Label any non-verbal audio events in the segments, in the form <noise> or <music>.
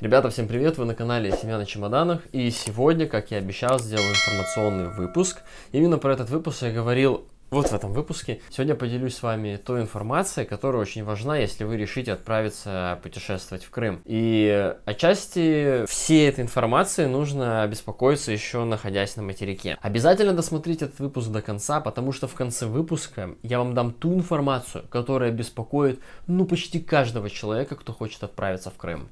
Ребята, всем привет! Вы на канале Семья на чемоданах и сегодня, как я обещал, сделал информационный выпуск. Именно про этот выпуск я говорил вот в этом выпуске. Сегодня поделюсь с вами той информацией, которая очень важна, если вы решите отправиться путешествовать в Крым. И отчасти всей этой информации нужно беспокоиться еще находясь на материке. Обязательно досмотрите этот выпуск до конца, потому что в конце выпуска я вам дам ту информацию, которая беспокоит ну почти каждого человека, кто хочет отправиться в Крым.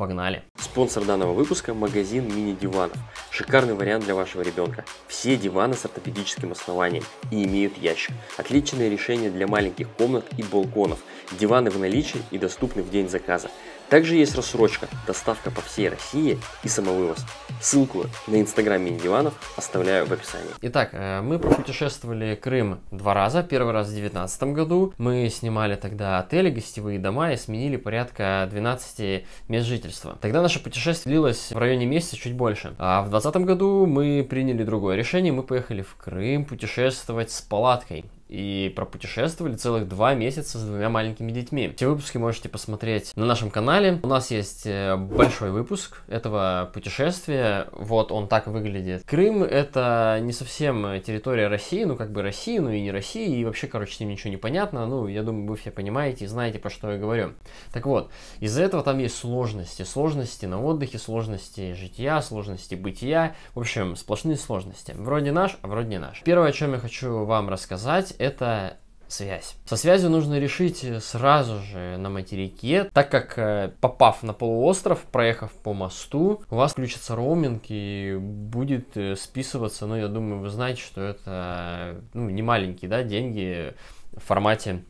Погнали! Спонсор данного выпуска – магазин мини-диванов. Шикарный вариант для вашего ребенка. Все диваны с ортопедическим основанием и имеют ящик. Отличное решение для маленьких комнат и балконов. Диваны в наличии и доступны в день заказа. Также есть рассрочка, доставка по всей России и самовывоз. Ссылку на инстаграм Миндиванов оставляю в описании. Итак, э, мы путешествовали Крым два раза. Первый раз в 2019 году. Мы снимали тогда отели, гостевые дома и сменили порядка 12 мест жительства. Тогда наше путешествие длилось в районе месяца, чуть больше. А в 2020 году мы приняли другое решение. Мы поехали в Крым путешествовать с палаткой и пропутешествовали целых два месяца с двумя маленькими детьми. Все выпуски можете посмотреть на нашем канале. У нас есть э, большой выпуск этого путешествия. Вот он так выглядит. Крым — это не совсем территория России, ну как бы России, ну и не России, и вообще, короче, с ним ничего не понятно. Ну, я думаю, вы все понимаете и знаете, про что я говорю. Так вот, из-за этого там есть сложности. Сложности на отдыхе, сложности жития, сложности бытия. В общем, сплошные сложности. Вроде наш, а вроде не наш. Первое, о чем я хочу вам рассказать, это связь. Со связью нужно решить сразу же на материке, так как э, попав на полуостров, проехав по мосту, у вас включится роуминг и будет э, списываться, ну я думаю, вы знаете, что это ну, не маленькие да, деньги в формате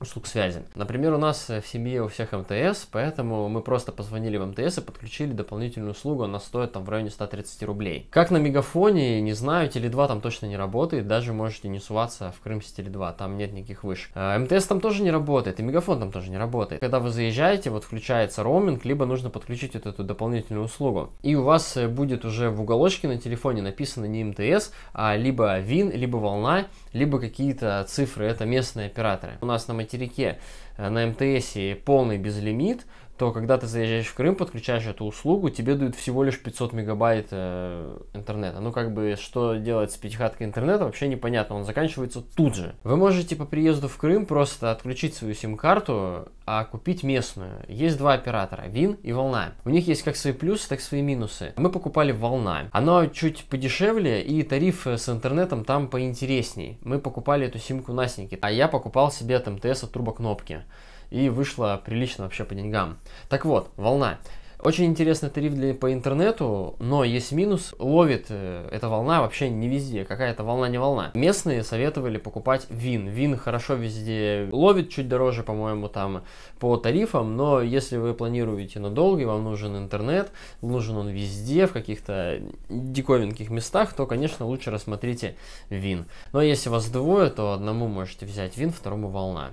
услуг связи. Например, у нас э, в семье у всех МТС, поэтому мы просто позвонили в МТС и подключили дополнительную услугу, она стоит там в районе 130 рублей. Как на мегафоне, не знаю, Теле2 там точно не работает, даже можете не суваться в Крымсе Теле2, там нет никаких вышек. А, МТС там тоже не работает, и мегафон там тоже не работает. Когда вы заезжаете, вот включается роуминг, либо нужно подключить вот эту дополнительную услугу. И у вас э, будет уже в уголочке на телефоне написано не МТС, а либо ВИН, либо волна, либо какие-то цифры, это местные операторы. У нас на материке э, на МТС полный безлимит, то когда ты заезжаешь в Крым, подключаешь эту услугу, тебе дают всего лишь 500 мегабайт э, интернета. Ну, как бы, что делать с пятихаткой интернета, вообще непонятно. Он заканчивается тут же. Вы можете по приезду в Крым просто отключить свою сим-карту, а купить местную. Есть два оператора, Вин и Волна. У них есть как свои плюсы, так и свои минусы. Мы покупали Волна. Оно чуть подешевле, и тариф э, с интернетом там поинтересней. Мы покупали эту симку Настеньки, а я покупал себе от МТС от турбокнопки и вышло прилично вообще по деньгам. Так вот, волна. Очень интересный тариф для, по интернету, но есть минус, ловит э, эта волна вообще не везде, какая-то волна не волна. Местные советовали покупать вин, вин хорошо везде ловит, чуть дороже, по-моему, там по тарифам, но если вы планируете надолго и вам нужен интернет, нужен он везде, в каких-то диковинных местах, то, конечно, лучше рассмотрите вин. Но если вас двое, то одному можете взять вин, второму волна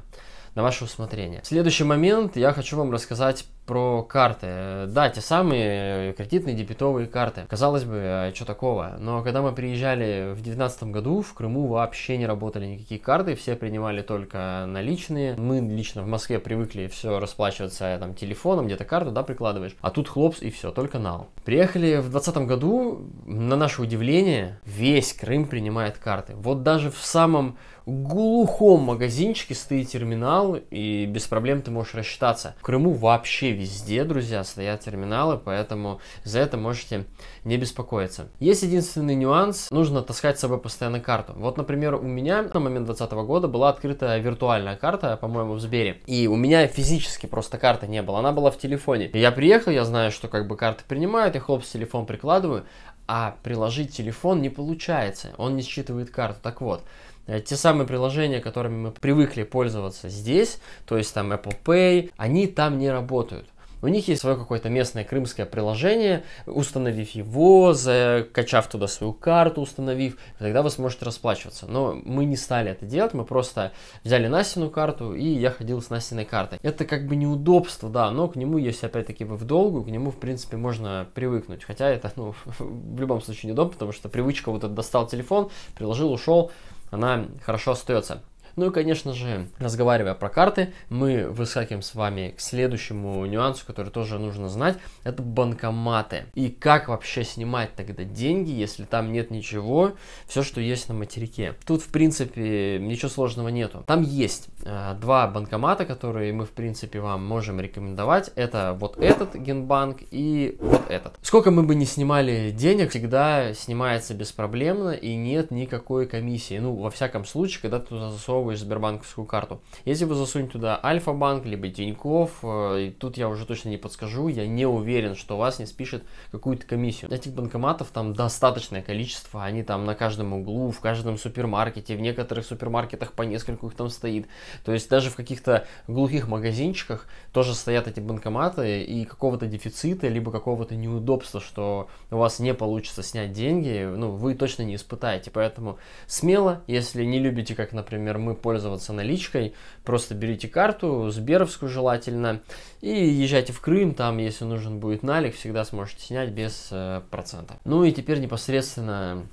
на ваше усмотрение. Следующий момент я хочу вам рассказать про карты. Да, те самые э, кредитные дебетовые карты. Казалось бы, э, что такого? Но когда мы приезжали в 2019 году, в Крыму вообще не работали никакие карты, все принимали только наличные. Мы лично в Москве привыкли все расплачиваться там телефоном, где-то карту, да, прикладываешь. А тут хлопс и все, только нал. Приехали в 2020 году, на наше удивление, весь Крым принимает карты. Вот даже в самом глухом магазинчике стоит терминал, и без проблем ты можешь рассчитаться. В Крыму вообще везде, друзья, стоят терминалы, поэтому за это можете не беспокоиться. Есть единственный нюанс, нужно таскать с собой постоянно карту. Вот, например, у меня на момент 2020 года была открыта виртуальная карта, по-моему, в Сбере, и у меня физически просто карты не было, она была в телефоне. Я приехал, я знаю, что как бы карты принимают, я хлоп с телефон прикладываю, а приложить телефон не получается, он не считывает карту. Так вот, э, те самые приложения, которыми мы привыкли пользоваться здесь, то есть там Apple Pay, они там не работают. У них есть свое какое-то местное крымское приложение, установив его, закачав туда свою карту, установив, тогда вы сможете расплачиваться. Но мы не стали это делать, мы просто взяли Настину карту, и я ходил с Настиной картой. Это как бы неудобство, да, но к нему, если опять-таки вы в долгу, к нему, в принципе, можно привыкнуть. Хотя это, ну, <laughs> в любом случае неудобно, потому что привычка вот этот достал телефон, приложил, ушел, она хорошо остается. Ну и, конечно же, разговаривая про карты, мы выскакиваем с вами к следующему нюансу, который тоже нужно знать. Это банкоматы. И как вообще снимать тогда деньги, если там нет ничего, все, что есть на материке. Тут, в принципе, ничего сложного нету. Там есть э, два банкомата, которые мы, в принципе, вам можем рекомендовать. Это вот этот генбанк и вот этот. Сколько мы бы не снимали денег, всегда снимается беспроблемно и нет никакой комиссии. Ну, во всяком случае, когда ты туда засовываешь упаковываешь сбербанковскую карту. Если вы засунете туда Альфа-банк, либо Тиньков, э, и тут я уже точно не подскажу, я не уверен, что вас не спишет какую-то комиссию. Этих банкоматов там достаточное количество, они там на каждом углу, в каждом супермаркете, в некоторых супермаркетах по нескольку их там стоит. То есть даже в каких-то глухих магазинчиках тоже стоят эти банкоматы и какого-то дефицита, либо какого-то неудобства, что у вас не получится снять деньги, ну, вы точно не испытаете. Поэтому смело, если не любите, как, например, мы пользоваться наличкой. Просто берите карту, сберовскую желательно, и езжайте в Крым, там, если нужен будет налик, всегда сможете снять без э, процента. Ну и теперь непосредственно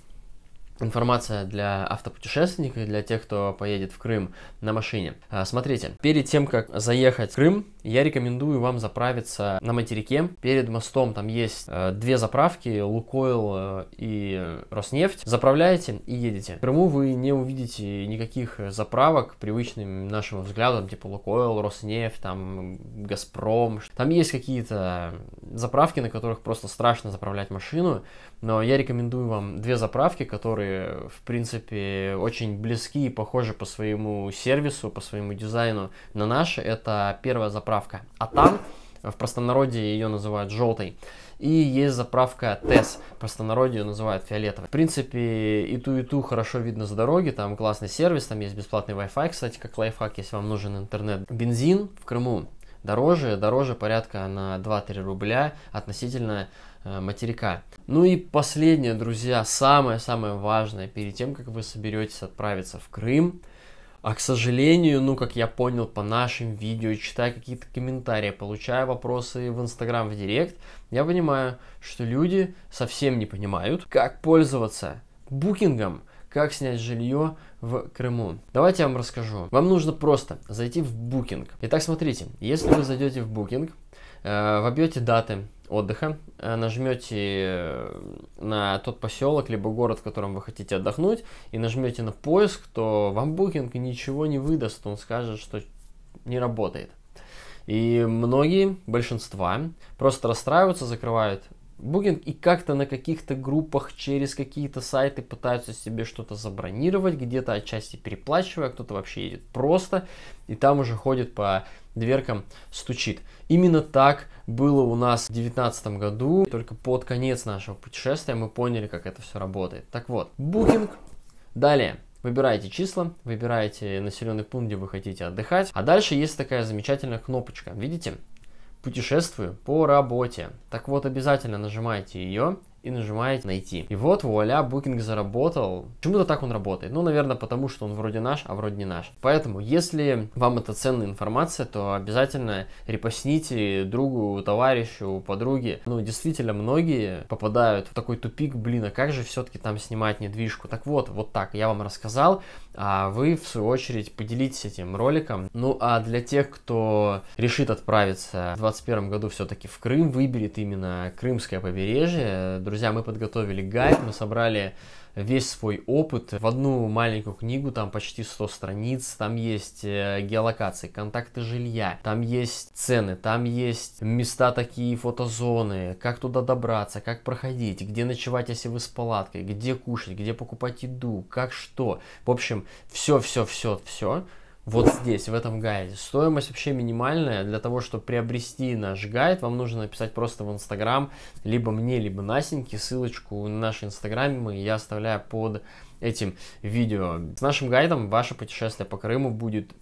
информация для автопутешественника, для тех, кто поедет в Крым на машине. А, смотрите, перед тем, как заехать в Крым, я рекомендую вам заправиться на материке. Перед мостом там есть а, две заправки, Лукойл а, и Роснефть. Заправляете и едете. В Крыму вы не увидите никаких заправок привычным нашим взглядом, типа Лукойл, Роснефть, там Газпром. Там есть какие-то заправки, на которых просто страшно заправлять машину, но я рекомендую вам две заправки, которые в принципе, очень близки и похожи по своему сервису, по своему дизайну на наши. Это первая заправка а там в простонародье ее называют желтой. И есть заправка ТЭС, в простонародье ее называют фиолетовой. В принципе, и ту, и ту хорошо видно с дороги, там классный сервис, там есть бесплатный Wi-Fi, кстати, как лайфхак, если вам нужен интернет. Бензин в Крыму дороже, дороже порядка на 2-3 рубля относительно э, материка. Ну и последнее, друзья, самое-самое важное, перед тем, как вы соберетесь отправиться в Крым, а, к сожалению, ну, как я понял по нашим видео, читая какие-то комментарии, получая вопросы в Инстаграм, в Директ, я понимаю, что люди совсем не понимают, как пользоваться букингом, как снять жилье в Крыму. Давайте я вам расскажу. Вам нужно просто зайти в Booking. Итак, смотрите, если вы зайдете в Booking, э, вобьете даты отдыха, э, нажмете э, на тот поселок, либо город, в котором вы хотите отдохнуть, и нажмете на поиск, то вам Booking ничего не выдаст, он скажет, что не работает. И многие, большинство, просто расстраиваются, закрывают Booking и как-то на каких-то группах через какие-то сайты пытаются себе что-то забронировать, где-то отчасти переплачивая, а кто-то вообще едет просто, и там уже ходит по дверкам, стучит. Именно так было у нас в 2019 году, только под конец нашего путешествия мы поняли, как это все работает. Так вот, Booking, далее. Выбираете числа, выбираете населенный пункт, где вы хотите отдыхать. А дальше есть такая замечательная кнопочка. Видите? путешествую по работе. Так вот, обязательно нажимайте ее и нажимаете «Найти». И вот, вуаля, Booking заработал. Почему-то так он работает. Ну, наверное, потому что он вроде наш, а вроде не наш. Поэтому, если вам это ценная информация, то обязательно репостните другу, товарищу, подруге. Ну, действительно, многие попадают в такой тупик, блин, а как же все-таки там снимать недвижку? Так вот, вот так, я вам рассказал, а вы, в свою очередь, поделитесь этим роликом. Ну, а для тех, кто решит отправиться в 2021 году все-таки в Крым, выберет именно Крымское побережье, Друзья, мы подготовили гайд, мы собрали весь свой опыт в одну маленькую книгу, там почти 100 страниц, там есть э, геолокации, контакты жилья, там есть цены, там есть места такие, фотозоны, как туда добраться, как проходить, где ночевать, если вы с палаткой, где кушать, где покупать еду, как что. В общем, все-все-все-все вот здесь, в этом гайде. Стоимость вообще минимальная. Для того, чтобы приобрести наш гайд, вам нужно написать просто в Инстаграм, либо мне, либо Насеньке. Ссылочку на наш Инстаграм я оставляю под этим видео. С нашим гайдом ваше путешествие по Крыму будет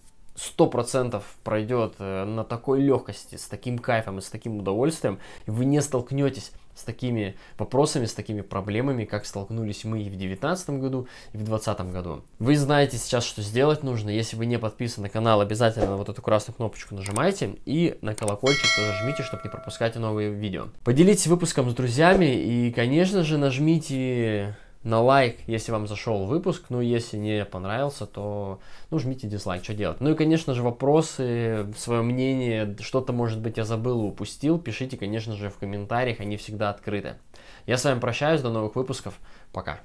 сто процентов пройдет э, на такой легкости, с таким кайфом и с таким удовольствием, вы не столкнетесь с такими вопросами, с такими проблемами, как столкнулись мы и в 2019 году, и в 2020 году. Вы знаете сейчас, что сделать нужно. Если вы не подписаны на канал, обязательно вот эту красную кнопочку нажимайте и на колокольчик тоже жмите, чтобы не пропускать новые видео. Поделитесь выпуском с друзьями и, конечно же, нажмите на лайк, если вам зашел выпуск. Ну, если не понравился, то ну, жмите дизлайк, что делать. Ну и, конечно же, вопросы, свое мнение, что-то, может быть, я забыл и упустил, пишите, конечно же, в комментариях, они всегда открыты. Я с вами прощаюсь, до новых выпусков, пока.